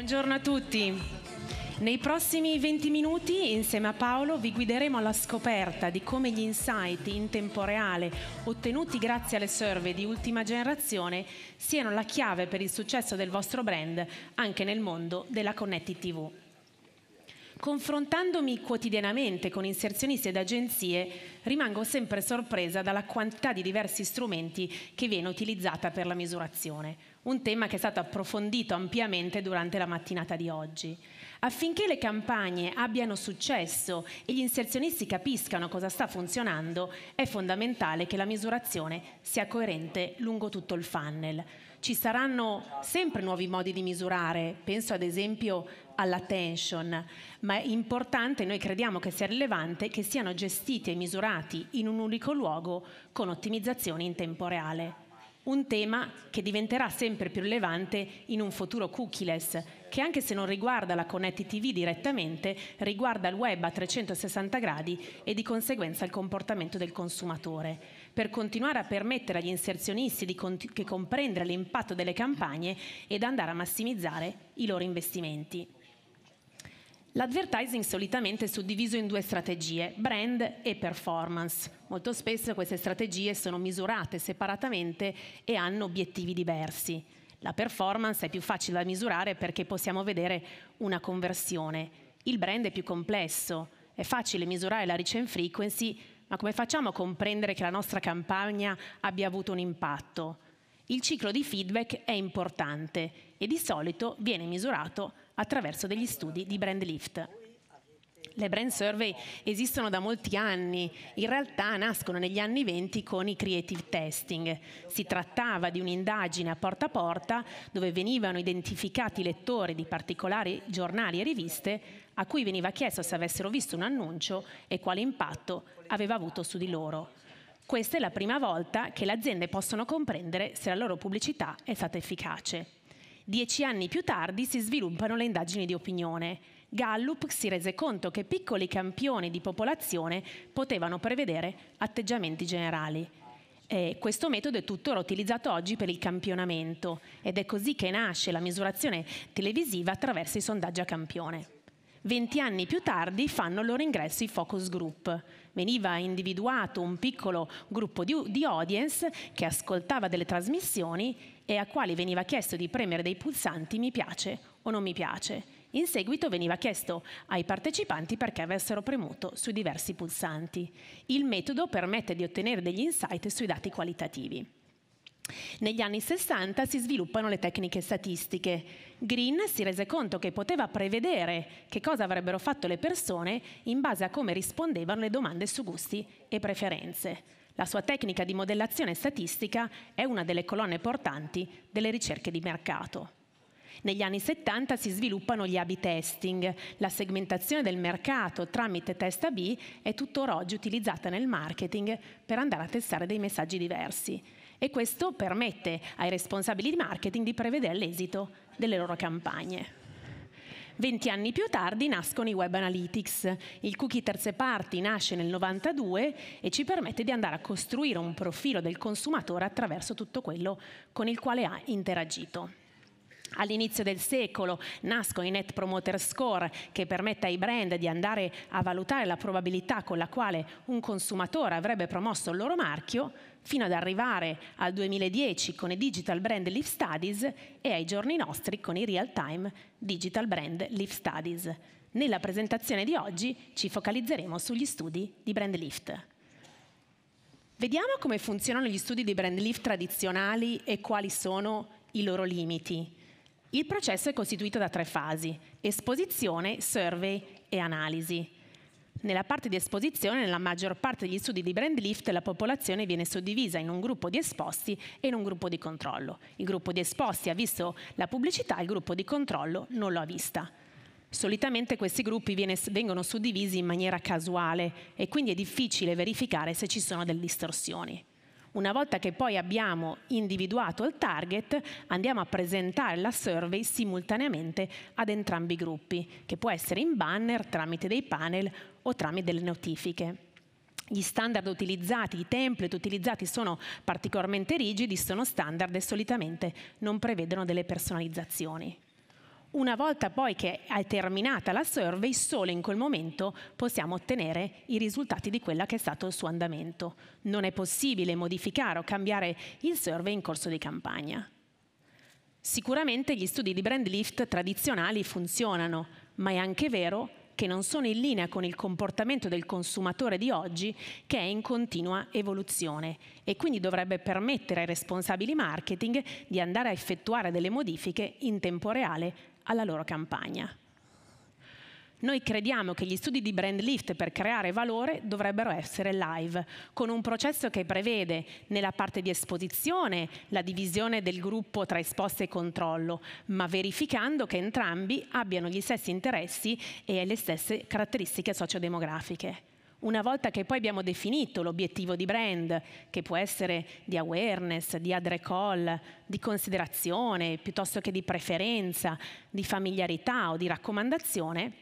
Buongiorno a tutti. Nei prossimi 20 minuti, insieme a Paolo, vi guideremo alla scoperta di come gli insight in tempo reale ottenuti grazie alle survey di ultima generazione siano la chiave per il successo del vostro brand anche nel mondo della Connected TV. Confrontandomi quotidianamente con inserzionisti ed agenzie, rimango sempre sorpresa dalla quantità di diversi strumenti che viene utilizzata per la misurazione un tema che è stato approfondito ampiamente durante la mattinata di oggi. Affinché le campagne abbiano successo e gli inserzionisti capiscano cosa sta funzionando, è fondamentale che la misurazione sia coerente lungo tutto il funnel. Ci saranno sempre nuovi modi di misurare, penso ad esempio all'attention, ma è importante, noi crediamo che sia rilevante, che siano gestiti e misurati in un unico luogo con ottimizzazioni in tempo reale un tema che diventerà sempre più rilevante in un futuro cookie-less, che anche se non riguarda la Connect TV direttamente, riguarda il web a 360 gradi e di conseguenza il comportamento del consumatore. Per continuare a permettere agli inserzionisti di comprendere l'impatto delle campagne ed andare a massimizzare i loro investimenti. L'advertising solitamente è suddiviso in due strategie, brand e performance. Molto spesso queste strategie sono misurate separatamente e hanno obiettivi diversi. La performance è più facile da misurare perché possiamo vedere una conversione. Il brand è più complesso, è facile misurare la reach and frequency, ma come facciamo a comprendere che la nostra campagna abbia avuto un impatto? Il ciclo di feedback è importante e di solito viene misurato attraverso degli studi di brand lift. Le brand survey esistono da molti anni, in realtà nascono negli anni 20 con i creative testing. Si trattava di un'indagine a porta a porta dove venivano identificati lettori di particolari giornali e riviste a cui veniva chiesto se avessero visto un annuncio e quale impatto aveva avuto su di loro. Questa è la prima volta che le aziende possono comprendere se la loro pubblicità è stata efficace. Dieci anni più tardi si sviluppano le indagini di opinione. Gallup si rese conto che piccoli campioni di popolazione potevano prevedere atteggiamenti generali. E questo metodo è tuttora utilizzato oggi per il campionamento ed è così che nasce la misurazione televisiva attraverso i sondaggi a campione. 20 anni più tardi fanno il loro ingresso i focus group. Veniva individuato un piccolo gruppo di, di audience che ascoltava delle trasmissioni e a quali veniva chiesto di premere dei pulsanti mi piace o non mi piace. In seguito veniva chiesto ai partecipanti perché avessero premuto sui diversi pulsanti. Il metodo permette di ottenere degli insight sui dati qualitativi. Negli anni 60 si sviluppano le tecniche statistiche. Green si rese conto che poteva prevedere che cosa avrebbero fatto le persone in base a come rispondevano le domande su gusti e preferenze. La sua tecnica di modellazione statistica è una delle colonne portanti delle ricerche di mercato. Negli anni 70 si sviluppano gli A-B testing. La segmentazione del mercato tramite test A-B è tuttora oggi utilizzata nel marketing per andare a testare dei messaggi diversi e questo permette ai responsabili di marketing di prevedere l'esito delle loro campagne. 20 anni più tardi nascono i Web Analytics. Il cookie terze parti nasce nel 92 e ci permette di andare a costruire un profilo del consumatore attraverso tutto quello con il quale ha interagito. All'inizio del secolo nascono i Net Promoter Score che permette ai brand di andare a valutare la probabilità con la quale un consumatore avrebbe promosso il loro marchio fino ad arrivare al 2010 con i Digital Brand Leaf Studies e ai giorni nostri con i Real Time Digital Brand Leaf Studies. Nella presentazione di oggi ci focalizzeremo sugli studi di Brand Lift. Vediamo come funzionano gli studi di Brand Lift tradizionali e quali sono i loro limiti. Il processo è costituito da tre fasi, esposizione, survey e analisi. Nella parte di esposizione, nella maggior parte degli studi di brand lift, la popolazione viene suddivisa in un gruppo di esposti e in un gruppo di controllo. Il gruppo di esposti ha visto la pubblicità, il gruppo di controllo non l'ha vista. Solitamente questi gruppi vengono suddivisi in maniera casuale e quindi è difficile verificare se ci sono delle distorsioni. Una volta che poi abbiamo individuato il target, andiamo a presentare la survey simultaneamente ad entrambi i gruppi, che può essere in banner, tramite dei panel o tramite delle notifiche gli standard utilizzati, i template utilizzati sono particolarmente rigidi, sono standard e solitamente non prevedono delle personalizzazioni. Una volta poi che è terminata la survey, solo in quel momento possiamo ottenere i risultati di quello che è stato il suo andamento. Non è possibile modificare o cambiare il survey in corso di campagna. Sicuramente gli studi di brand lift tradizionali funzionano, ma è anche vero che non sono in linea con il comportamento del consumatore di oggi che è in continua evoluzione e quindi dovrebbe permettere ai responsabili marketing di andare a effettuare delle modifiche in tempo reale alla loro campagna. Noi crediamo che gli studi di brand lift per creare valore dovrebbero essere live, con un processo che prevede nella parte di esposizione la divisione del gruppo tra esposta e controllo, ma verificando che entrambi abbiano gli stessi interessi e le stesse caratteristiche sociodemografiche. Una volta che poi abbiamo definito l'obiettivo di brand, che può essere di awareness, di ad recall, di considerazione, piuttosto che di preferenza, di familiarità o di raccomandazione,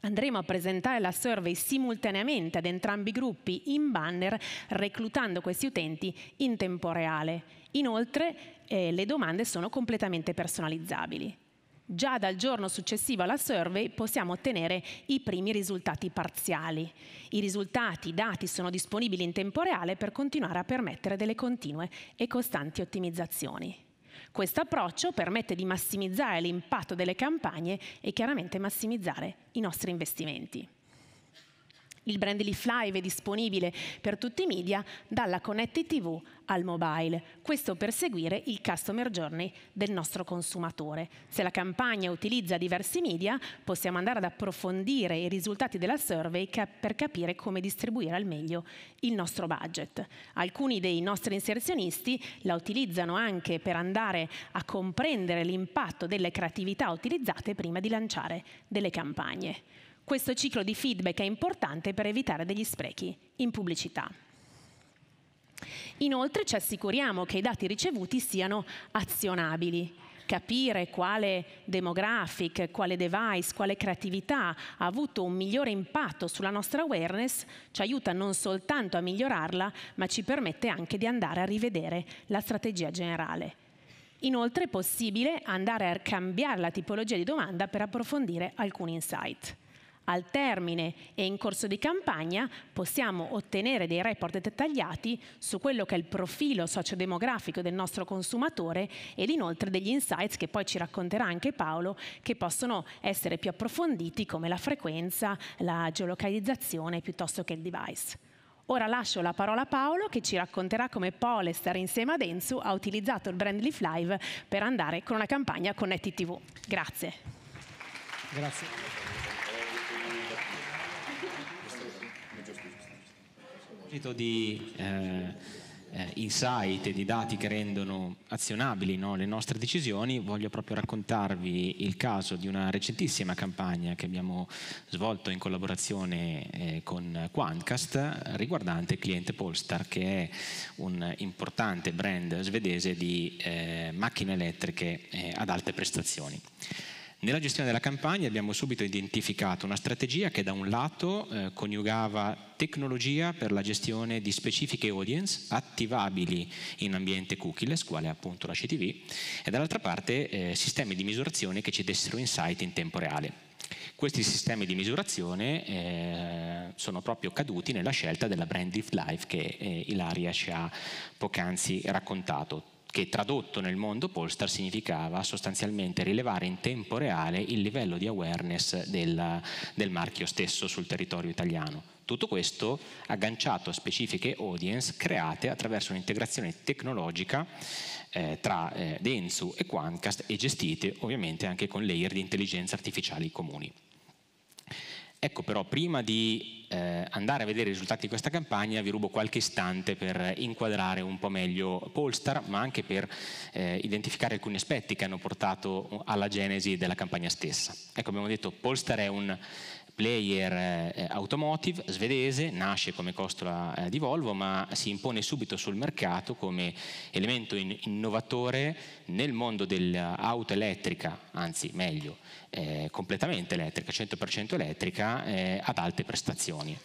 andremo a presentare la survey simultaneamente ad entrambi i gruppi in banner, reclutando questi utenti in tempo reale. Inoltre eh, le domande sono completamente personalizzabili. Già dal giorno successivo alla survey possiamo ottenere i primi risultati parziali. I risultati dati sono disponibili in tempo reale per continuare a permettere delle continue e costanti ottimizzazioni. Questo approccio permette di massimizzare l'impatto delle campagne e chiaramente massimizzare i nostri investimenti. Il Brandly Live è disponibile per tutti i media, dalla Connected TV al mobile. Questo per seguire il customer journey del nostro consumatore. Se la campagna utilizza diversi media, possiamo andare ad approfondire i risultati della survey per capire come distribuire al meglio il nostro budget. Alcuni dei nostri inserzionisti la utilizzano anche per andare a comprendere l'impatto delle creatività utilizzate prima di lanciare delle campagne. Questo ciclo di feedback è importante per evitare degli sprechi in pubblicità. Inoltre ci assicuriamo che i dati ricevuti siano azionabili. Capire quale demographic, quale device, quale creatività ha avuto un migliore impatto sulla nostra awareness ci aiuta non soltanto a migliorarla, ma ci permette anche di andare a rivedere la strategia generale. Inoltre è possibile andare a cambiare la tipologia di domanda per approfondire alcuni insight. Al termine e in corso di campagna possiamo ottenere dei report dettagliati su quello che è il profilo sociodemografico del nostro consumatore ed inoltre degli insights che poi ci racconterà anche Paolo che possono essere più approfonditi come la frequenza, la geolocalizzazione piuttosto che il device. Ora lascio la parola a Paolo che ci racconterà come Polestar insieme a Densu ha utilizzato il brand Leaf Live per andare con una campagna Connected TV. Grazie. Grazie. proposito di eh, eh, insight e di dati che rendono azionabili no, le nostre decisioni, voglio proprio raccontarvi il caso di una recentissima campagna che abbiamo svolto in collaborazione eh, con Quantcast riguardante il cliente Polestar, che è un importante brand svedese di eh, macchine elettriche eh, ad alte prestazioni. Nella gestione della campagna abbiamo subito identificato una strategia che da un lato eh, coniugava tecnologia per la gestione di specifiche audience attivabili in ambiente cookieless, quale appunto la CTV, e dall'altra parte eh, sistemi di misurazione che ci dessero insight in tempo reale. Questi sistemi di misurazione eh, sono proprio caduti nella scelta della Brand Lift Life che eh, Ilaria ci ha poc'anzi raccontato che tradotto nel mondo Polestar significava sostanzialmente rilevare in tempo reale il livello di awareness del, del marchio stesso sul territorio italiano. Tutto questo agganciato a specifiche audience create attraverso un'integrazione tecnologica eh, tra eh, Densu e Quantcast e gestite ovviamente anche con layer di intelligenza artificiali comuni. Ecco però, prima di eh, andare a vedere i risultati di questa campagna, vi rubo qualche istante per inquadrare un po' meglio Polestar, ma anche per eh, identificare alcuni aspetti che hanno portato alla genesi della campagna stessa. Ecco, abbiamo detto Polestar è un player eh, automotive svedese, nasce come costola eh, di Volvo ma si impone subito sul mercato come elemento in innovatore nel mondo dell'auto elettrica, anzi meglio, eh, completamente elettrica, 100% elettrica, eh, ad alte prestazioni.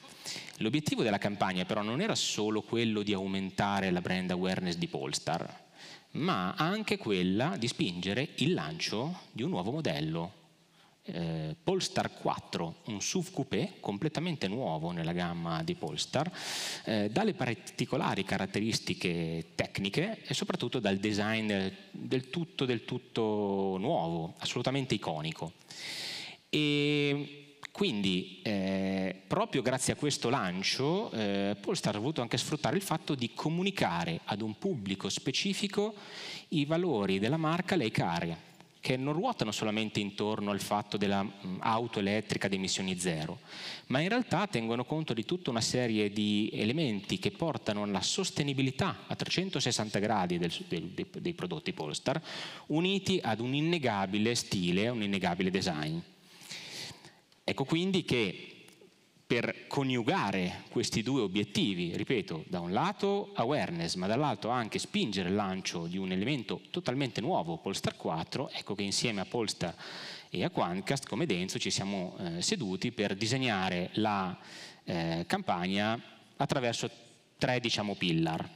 L'obiettivo della campagna però non era solo quello di aumentare la brand awareness di Polestar, ma anche quella di spingere il lancio di un nuovo modello, eh, Polestar 4, un SUV coupé completamente nuovo nella gamma di Polestar, eh, dalle particolari caratteristiche tecniche e soprattutto dal design del tutto, del tutto nuovo, assolutamente iconico. E quindi eh, proprio grazie a questo lancio eh, Polestar ha voluto anche sfruttare il fatto di comunicare ad un pubblico specifico i valori della marca Lake Area che non ruotano solamente intorno al fatto dell'auto mm, elettrica ad emissioni zero, ma in realtà tengono conto di tutta una serie di elementi che portano alla sostenibilità a 360 gradi del, del, dei prodotti Polestar, uniti ad un innegabile stile, un innegabile design. Ecco quindi che per coniugare questi due obiettivi, ripeto, da un lato awareness, ma dall'altro anche spingere il lancio di un elemento totalmente nuovo, Polestar 4, ecco che insieme a Polestar e a Quantcast come Denso ci siamo eh, seduti per disegnare la eh, campagna attraverso tre diciamo, pillar.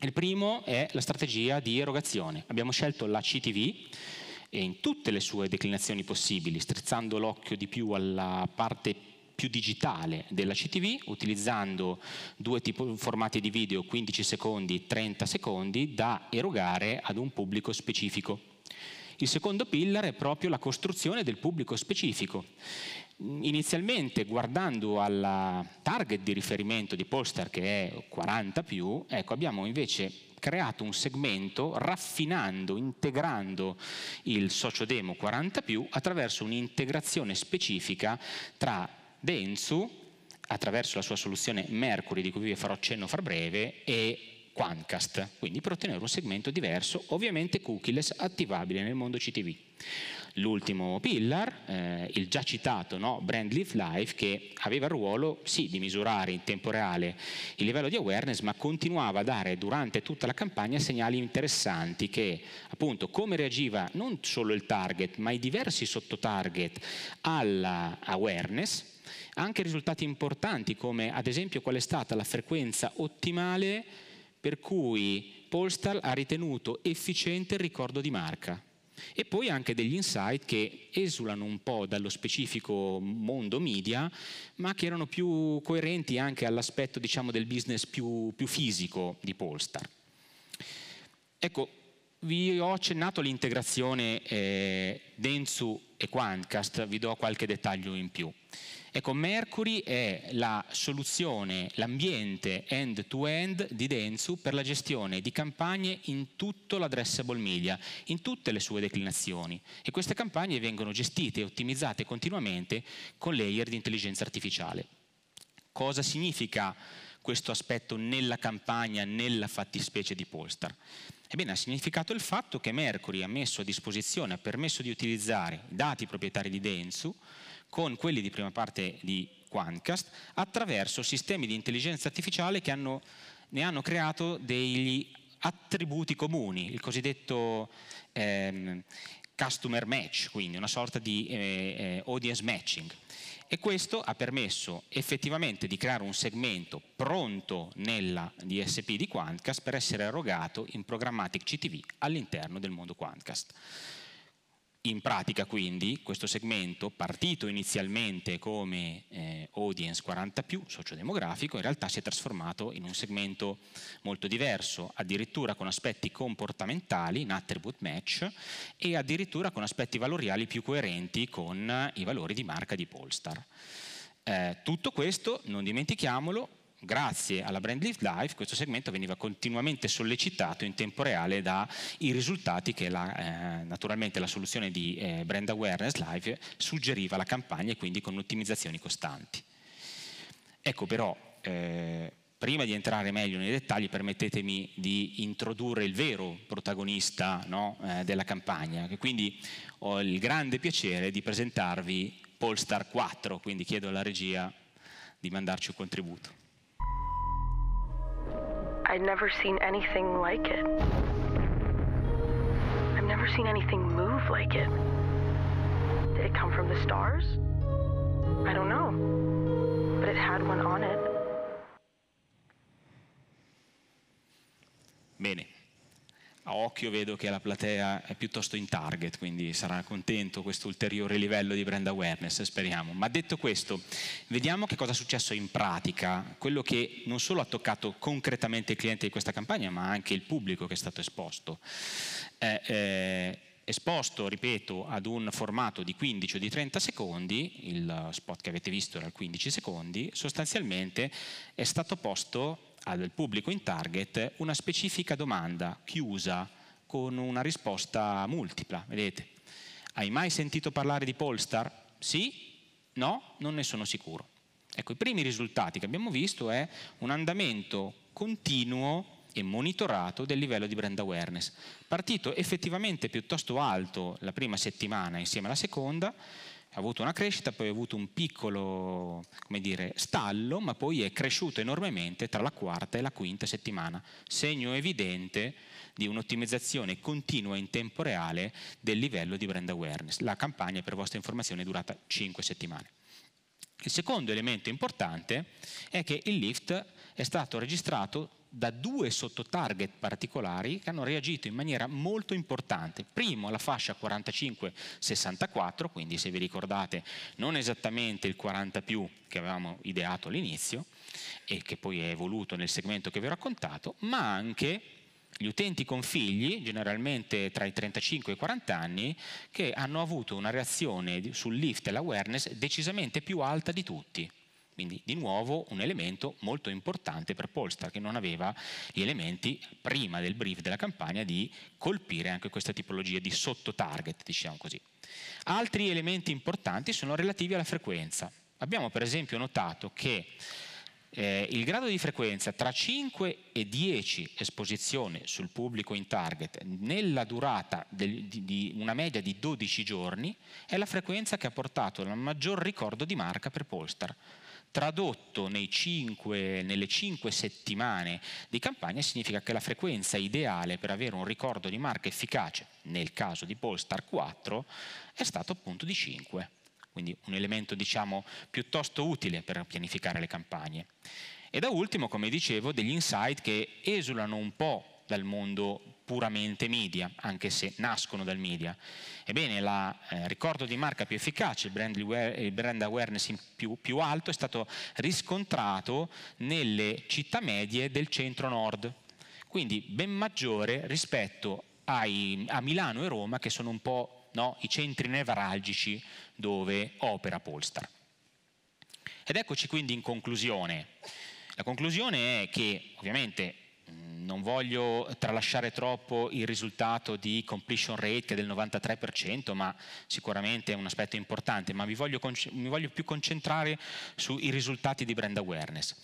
Il primo è la strategia di erogazione. Abbiamo scelto la CTV, e in tutte le sue declinazioni possibili, strizzando l'occhio di più alla parte più più digitale della CTV utilizzando due tipo, formati di video 15 secondi 30 secondi da erogare ad un pubblico specifico. Il secondo pillar è proprio la costruzione del pubblico specifico. Inizialmente guardando al target di riferimento di Polestar che è 40+, più, ecco, abbiamo invece creato un segmento raffinando, integrando il socio demo 40 più attraverso un'integrazione specifica tra Dentsu, attraverso la sua soluzione Mercury, di cui vi farò cenno fra breve, e Quantcast, quindi per ottenere un segmento diverso, ovviamente cookieless, attivabile nel mondo CTV. L'ultimo pillar, eh, il già citato no, Brand Live Life, che aveva il ruolo sì di misurare in tempo reale il livello di awareness, ma continuava a dare durante tutta la campagna segnali interessanti che appunto come reagiva non solo il target, ma i diversi sottotarget alla awareness, anche risultati importanti come ad esempio qual è stata la frequenza ottimale per cui Polestar ha ritenuto efficiente il ricordo di marca e poi anche degli insight che esulano un po' dallo specifico mondo media, ma che erano più coerenti anche all'aspetto diciamo, del business più, più, fisico di Polestar. Ecco, vi ho accennato l'integrazione eh, Densu e Quantcast, vi do qualche dettaglio in più. Ecco, Mercury è la soluzione, l'ambiente end-to-end di Dentsu per la gestione di campagne in tutto l'addressable media, in tutte le sue declinazioni. E queste campagne vengono gestite e ottimizzate continuamente con layer di intelligenza artificiale. Cosa significa questo aspetto nella campagna, nella fattispecie di Polestar? Ebbene, ha significato il fatto che Mercury ha messo a disposizione, ha permesso di utilizzare dati proprietari di Dentsu, con quelli di prima parte di Quantcast attraverso sistemi di intelligenza artificiale che hanno, ne hanno creato degli attributi comuni, il cosiddetto ehm, customer match, quindi una sorta di eh, eh audience matching. E questo ha permesso effettivamente di creare un segmento pronto nella DSP di Quantcast per essere erogato in programmatic CTV all'interno del mondo Quantcast. In pratica quindi questo segmento, partito inizialmente come eh, audience 40+, più, sociodemografico, in realtà si è trasformato in un segmento molto diverso, addirittura con aspetti comportamentali, in attribute match, e addirittura con aspetti valoriali più coerenti con i valori di marca di Polestar. Eh, tutto questo, non dimentichiamolo, grazie alla Brand Lift Live questo segmento veniva continuamente sollecitato in tempo reale dai risultati che la, eh, naturalmente la soluzione di eh, Brand Awareness Live suggeriva alla campagna e quindi con ottimizzazioni costanti. Ecco però, eh, prima di entrare meglio nei dettagli permettetemi di introdurre il vero protagonista no, eh, della campagna, che quindi ho il grande piacere di presentarvi Polestar 4, quindi chiedo alla regia di mandarci un contributo. I'd never seen anything like it. I've never seen anything move like it. Did it come from the stars? I don't know. But it had one on it. Minute. a occhio vedo che la platea è piuttosto in target, quindi sarà contento questo ulteriore livello di brand awareness, speriamo. Ma detto questo, vediamo che cosa è successo in pratica, quello che non solo ha toccato concretamente il cliente di questa campagna, ma anche il pubblico che è stato esposto. Eh, eh, esposto, ripeto, ad un formato di 15 o di 30 secondi, il spot che avete visto era 15 secondi, sostanzialmente è stato posto al pubblico in target una specifica domanda chiusa con una risposta multipla, vedete. Hai mai sentito parlare di Polestar? Sì? No? Non ne sono sicuro. Ecco, i primi risultati che abbiamo visto è un andamento continuo e monitorato del livello di brand awareness. Partito effettivamente piuttosto alto la prima settimana insieme alla seconda, ha avuto una crescita, poi ha avuto un piccolo dire, stallo, ma poi è cresciuto enormemente tra la quarta e la quinta settimana, segno evidente di un'ottimizzazione continua in tempo reale del livello di brand awareness. La campagna, per vostra informazione, è durata 5 settimane. Il secondo elemento importante è che il lift è stato registrato da due sottotarget particolari che hanno reagito in maniera molto importante. Primo la fascia 45-64, quindi se vi ricordate non esattamente il 40 più che avevamo ideato all'inizio e che poi è evoluto nel segmento che vi ho raccontato, ma anche gli utenti con figli, generalmente tra i 35 e i 40 anni, che hanno avuto una reazione sul lift e l'awareness decisamente più alta di tutti quindi di nuovo un elemento molto importante per Polestar che non aveva gli elementi prima del brief della campagna di colpire anche questa tipologia di sottotarget, diciamo così. Altri elementi importanti sono relativi alla frequenza. Abbiamo per esempio notato che eh, il grado di frequenza tra 5 e 10 esposizioni sul pubblico in target nella durata del, di, di, una media di 12 giorni è la frequenza che ha portato al maggior ricordo di marca per Polestar. Tradotto cinque, nelle cinque settimane di campagna significa che la frequenza ideale per avere un ricordo di marca efficace, nel caso di Polestar 4, è stato appunto di 5, quindi un elemento diciamo, piuttosto utile per pianificare le campagne. E da ultimo, come dicevo, degli insight che esulano un po' dal mondo puramente media, anche se nascono dal media. Ebbene, il eh, ricordo di marca più efficace, il brand, il brand awareness più, più alto, è stato riscontrato nelle città medie del centro-nord, quindi ben maggiore rispetto ai, a Milano e Roma, che sono un po' no, i centri nevralgici dove opera Polestar. Ed eccoci quindi in conclusione. La conclusione è che ovviamente non voglio tralasciare troppo il risultato di completion rate che è del 93%, ma sicuramente è un aspetto importante, ma mi voglio, mi voglio più concentrare sui risultati di brand awareness.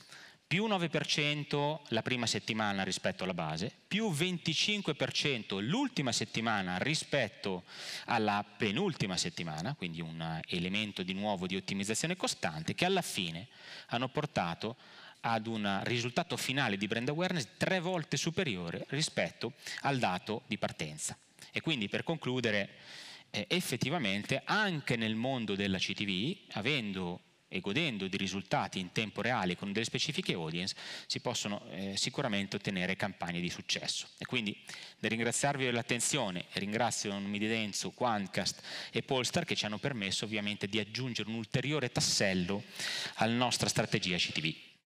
Più 9% la prima settimana rispetto alla base, più 25% l'ultima settimana rispetto alla penultima settimana, quindi un elemento di nuovo di ottimizzazione costante che alla fine hanno portato ad un risultato finale di brand awareness tre volte superiore rispetto al dato di partenza. E quindi per concludere, eh, effettivamente anche nel mondo della CTV, avendo e godendo di risultati in tempo reale con delle specifiche audience, si possono eh, sicuramente ottenere campagne di successo. E quindi nel ringraziarvi dell'attenzione, ringrazio Mididenzo, Quantcast e Polstar che ci hanno permesso ovviamente di aggiungere un ulteriore tassello alla nostra strategia CTV.